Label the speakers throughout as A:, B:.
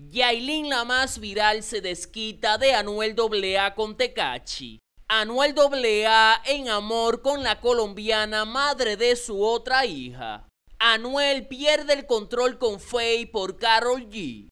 A: Yailin la más viral se desquita de Anuel AA con Tecachi. Anuel AA en amor con la colombiana madre de su otra hija. Anuel pierde el control con Faye por Carol G.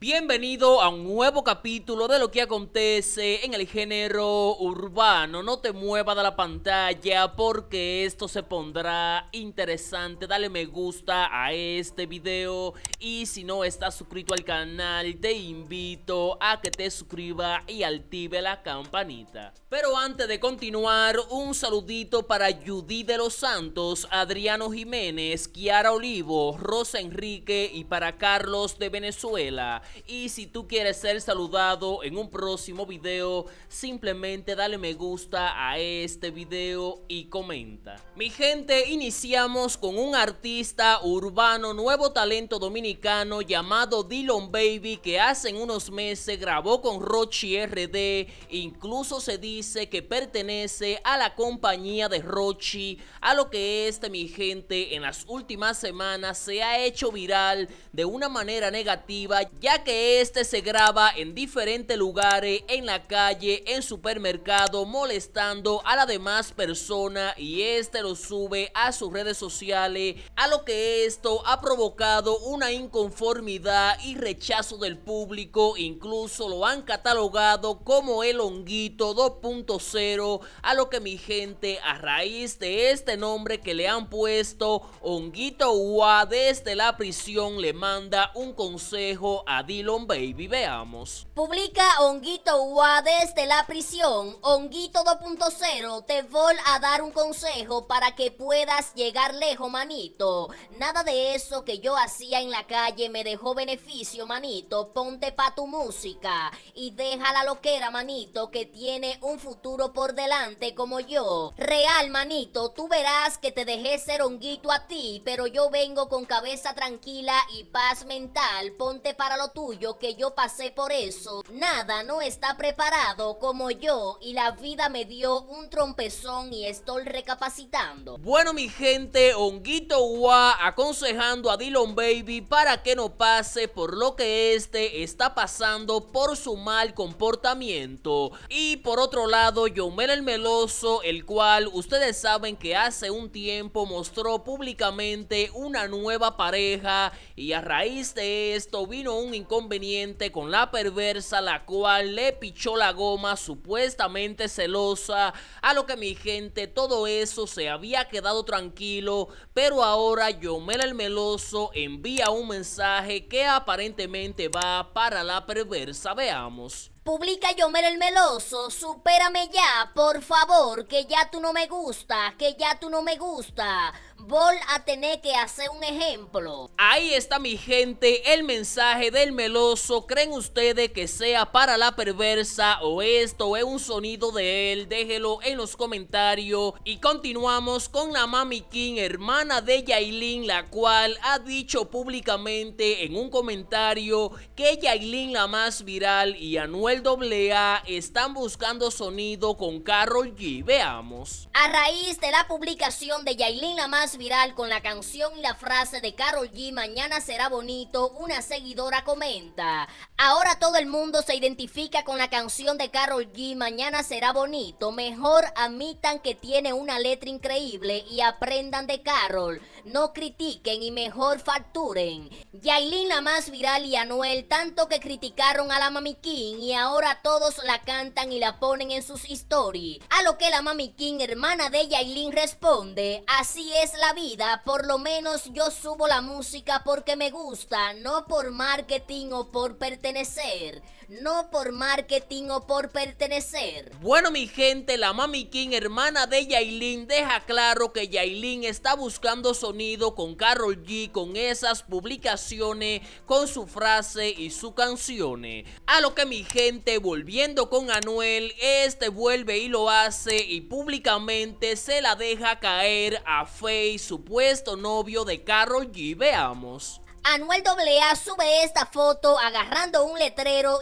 A: Bienvenido a un nuevo capítulo de lo que acontece en el género urbano. No te muevas de la pantalla porque esto se pondrá interesante. Dale me gusta a este video y si no estás suscrito al canal te invito a que te suscribas y active la campanita. Pero antes de continuar, un saludito para Judy de los Santos, Adriano Jiménez, Kiara Olivo, Rosa Enrique y para Carlos de Venezuela. Y si tú quieres ser saludado en un próximo video, simplemente dale me gusta a este video y comenta. Mi gente, iniciamos con un artista urbano, nuevo talento dominicano llamado Dylan Baby que hace unos meses grabó con Rochi RD, incluso se dice que pertenece a la compañía de Rochi, a lo que este mi gente en las últimas semanas se ha hecho viral de una manera negativa ya que este se graba en diferentes lugares, eh, en la calle, en supermercado, molestando a la demás persona y este lo sube a sus redes sociales, a lo que esto ha provocado una inconformidad y rechazo del público, incluso lo han catalogado como el honguito 2.0, a lo que mi gente a raíz de este nombre que le han puesto, honguito UA desde la prisión le manda un consejo a Dillon Baby, veamos.
B: Publica Honguito UA desde la prisión. Honguito 2.0 te voy a dar un consejo para que puedas llegar lejos, manito. Nada de eso que yo hacía en la calle me dejó beneficio, manito. Ponte pa' tu música y deja la loquera, manito, que tiene un futuro por delante como yo. Real, manito, tú verás que te dejé ser honguito a ti, pero yo vengo con cabeza tranquila y paz mental. Ponte para lo tuyo que yo pasé por eso. Nada no está preparado como yo y la vida me dio un trompezón y estoy recapacitando. Bueno mi gente,
A: Honguito gua aconsejando a Dylan Baby para que no pase por lo que este está pasando por su mal comportamiento. Y por otro lado, Yomel el Meloso, el cual ustedes saben que hace un tiempo mostró públicamente una nueva pareja y a raíz de esto vino un Conveniente con la perversa, la cual le pichó la goma supuestamente celosa, a lo que mi gente todo eso se había quedado tranquilo, pero ahora Yomel el Meloso envía un mensaje que aparentemente va para la perversa, veamos.
B: Publica Yomel el Meloso, supérame ya, por favor, que ya tú no me gusta, que ya tú no me gusta vol a tener que hacer un ejemplo.
A: Ahí está mi gente, el mensaje del meloso. ¿Creen ustedes que sea para la perversa o esto es un sonido de él? Déjelo en los comentarios. Y continuamos con la Mami King, hermana de Yailin, la cual ha dicho públicamente en un comentario que Yailin la más viral y Anuel AA están buscando sonido con Carol G. Veamos.
B: A raíz de la publicación de Yailin la más viral con la canción y la frase de Carol G, Mañana será bonito, una seguidora comenta. Ahora todo el mundo se identifica con la canción de Carol G, Mañana será bonito. Mejor admitan que tiene una letra increíble y aprendan de Carol. No critiquen y mejor facturen. Yailin la más viral y Anuel, tanto que criticaron a la Mami King y ahora todos la cantan y la ponen en sus stories. A lo que la Mami King, hermana de Yailin, responde, así es la vida, por lo menos yo subo la música porque me gusta, no por marketing o por pertenecer. No por marketing o por pertenecer. Bueno,
A: mi gente, la Mami King, hermana de Yailin, deja claro que Yailin está buscando sonido con Carol G, con esas publicaciones, con su frase y sus canciones. A lo que mi gente, volviendo con Anuel, este vuelve y lo hace y públicamente se la deja caer a Faye supuesto novio de Carol G. Veamos.
B: Anuel AA sube esta foto agarrando un letrero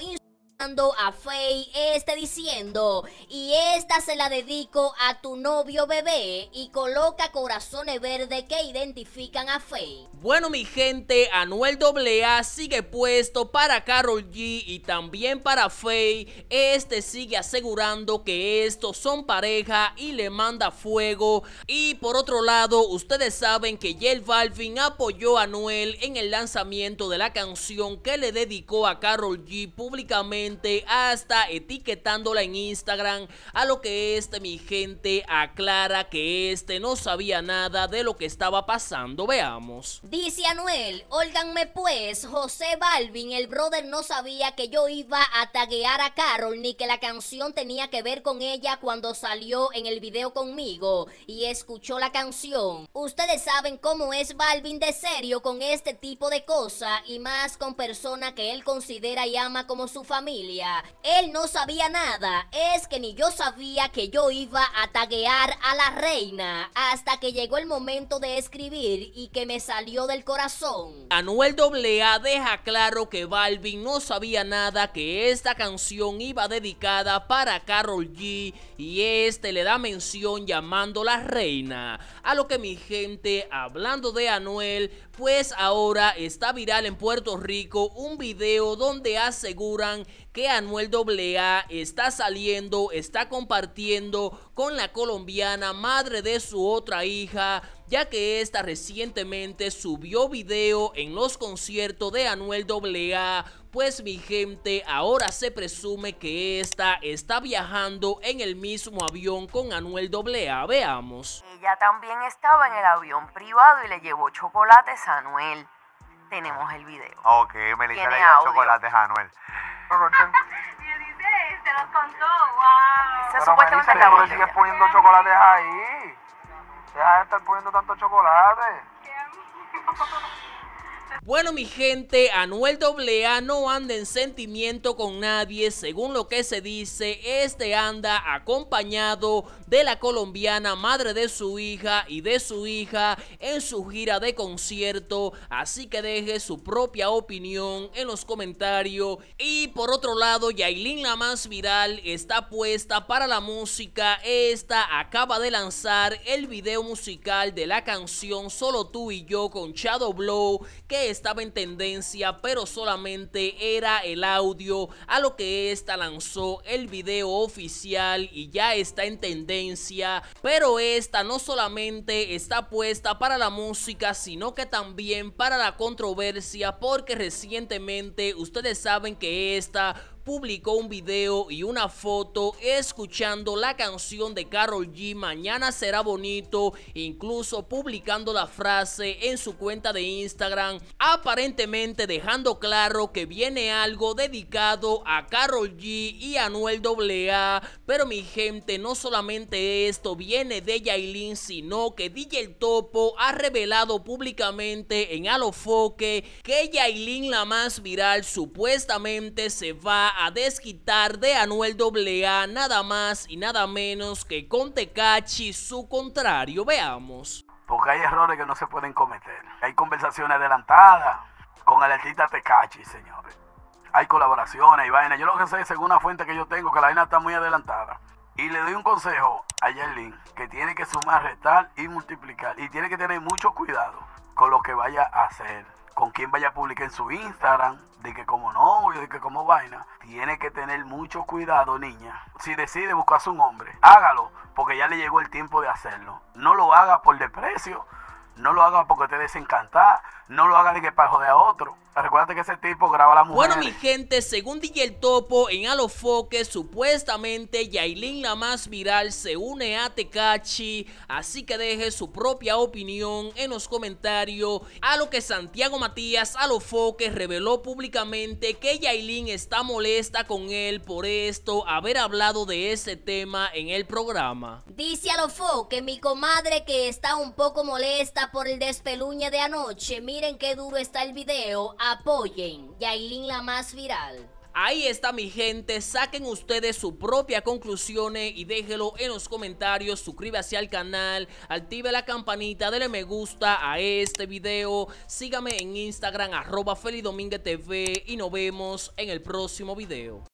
B: a Faye este diciendo y esta se la dedico a tu novio bebé y coloca corazones verdes que identifican a Faye.
A: Bueno mi gente, Anuel AA sigue puesto para Carol G y también para Faye. Este sigue asegurando que estos son pareja y le manda fuego. Y por otro lado, ustedes saben que Jel Balvin apoyó a Anuel en el lanzamiento de la canción que le dedicó a Carol G públicamente hasta etiquetándola en Instagram a lo que este mi gente aclara que este no sabía nada de lo que estaba pasando veamos
B: dice Anuel óiganme pues José Balvin el brother no sabía que yo iba a taguear a Carol ni que la canción tenía que ver con ella cuando salió en el video conmigo y escuchó la canción ustedes saben cómo es Balvin de serio con este tipo de cosas y más con persona que él considera y ama como su familia él no sabía nada. Es que ni yo sabía que yo iba a taguear a la reina. Hasta que llegó el momento de escribir y que me salió del corazón.
A: Anuel AA deja claro que Balvin no sabía nada que esta canción iba dedicada para Carol G. Y este le da mención llamando la reina. A lo que mi gente, hablando de Anuel, pues ahora está viral en Puerto Rico un video donde aseguran Anuel AA está saliendo, está compartiendo con la colombiana, madre de su otra hija, ya que esta recientemente subió video en los conciertos de Anuel AA, pues mi gente, ahora se presume que esta está viajando en el mismo avión con Anuel AA, veamos. Ella también estaba en el avión privado y le llevó chocolates a Anuel. Tenemos el video. Ok,
B: Melissa le llevó chocolates a Anuel los dice, Se los contó, wow. Pero supuestamente Melissa, ¿por sigues poniendo
A: chocolates ahí? Deja de estar poniendo tanto chocolate.
B: Qué
A: Bueno mi gente, Anuel AA no anda en sentimiento con nadie, según lo que se dice, este anda acompañado de la colombiana madre de su hija y de su hija en su gira de concierto, así que deje su propia opinión en los comentarios. Y por otro lado, Yailin la más viral está puesta para la música, esta acaba de lanzar el video musical de la canción Solo tú y yo con Shadow Blow, que es estaba en tendencia, pero solamente era el audio, a lo que esta lanzó el video oficial y ya está en tendencia, pero esta no solamente está puesta para la música, sino que también para la controversia, porque recientemente ustedes saben que esta publicó un video y una foto escuchando la canción de Carol G, Mañana será bonito, incluso publicando la frase en su cuenta de Instagram, aparentemente dejando claro que viene algo dedicado a Carol G y Anuel AA, pero mi gente, no solamente esto viene de Yailin, sino que DJ El Topo ha revelado públicamente en Alofoque que Yailin la más viral supuestamente se va a desquitar de Anuel AA nada más y nada menos que con Tecachi su contrario. Veamos. Porque hay errores que no se pueden cometer. Hay conversaciones adelantadas con el artista Tecachi, señores. Hay colaboraciones y vainas. Yo lo que sé, según una fuente que yo tengo, que la vaina está muy adelantada. Y le doy un consejo a Yerlin, que tiene que sumar, restar y multiplicar. Y tiene que tener mucho cuidado con lo que vaya a hacer con quien vaya a publicar en su Instagram, de que como novio, de que como vaina, tiene que tener mucho cuidado, niña. Si decide buscarse un hombre, hágalo, porque ya le llegó el tiempo de hacerlo. No lo haga por desprecio no lo hagas porque te desencanta. No lo hagas de que para joder a otro. Recuerda que ese tipo graba la mujer. Bueno, mi gente, según DJ El Topo, en Alofoque, supuestamente Yailin la más viral se une a Tecachi. Así que deje su propia opinión en los comentarios. A lo que Santiago Matías Alofoque reveló públicamente que Yailin está molesta con él por esto, haber hablado de ese tema en el programa.
B: Dice Alofoque, mi comadre, que está un poco molesta por el despeluñe de anoche. Miren qué duro está el video. Apoyen. Yailin la más viral.
A: Ahí está mi gente, saquen ustedes su propia conclusión eh, y déjelo en los comentarios, suscríbase al canal, active la campanita, dele me gusta a este video, sígame en Instagram arroba TV y nos
B: vemos en el próximo video.